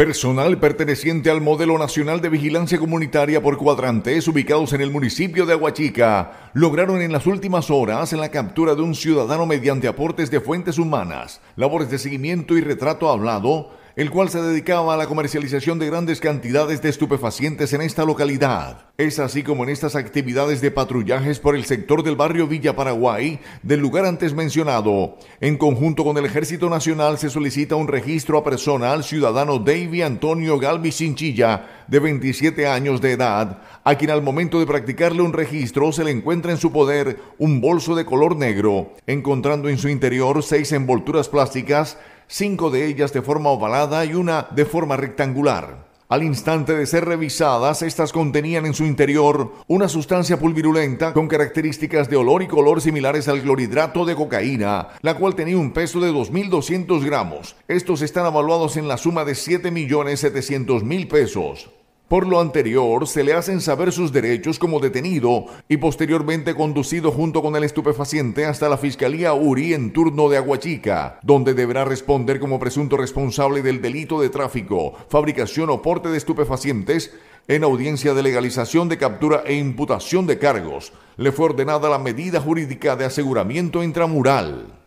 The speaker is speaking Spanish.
Personal perteneciente al Modelo Nacional de Vigilancia Comunitaria por Cuadrantes, ubicados en el municipio de Aguachica, lograron en las últimas horas la captura de un ciudadano mediante aportes de fuentes humanas, labores de seguimiento y retrato hablado, el cual se dedicaba a la comercialización de grandes cantidades de estupefacientes en esta localidad. Es así como en estas actividades de patrullajes por el sector del barrio Villa Paraguay, del lugar antes mencionado, en conjunto con el Ejército Nacional se solicita un registro a persona al ciudadano David Antonio Galvis Chinchilla, de 27 años de edad, a quien al momento de practicarle un registro se le encuentra en su poder un bolso de color negro, encontrando en su interior seis envolturas plásticas, cinco de ellas de forma ovalada y una de forma rectangular. Al instante de ser revisadas, estas contenían en su interior una sustancia pulvirulenta con características de olor y color similares al clorhidrato de cocaína, la cual tenía un peso de 2.200 gramos. Estos están evaluados en la suma de 7.700.000 pesos. Por lo anterior, se le hacen saber sus derechos como detenido y posteriormente conducido junto con el estupefaciente hasta la Fiscalía URI en turno de Aguachica, donde deberá responder como presunto responsable del delito de tráfico, fabricación o porte de estupefacientes en audiencia de legalización de captura e imputación de cargos. Le fue ordenada la medida jurídica de aseguramiento intramural.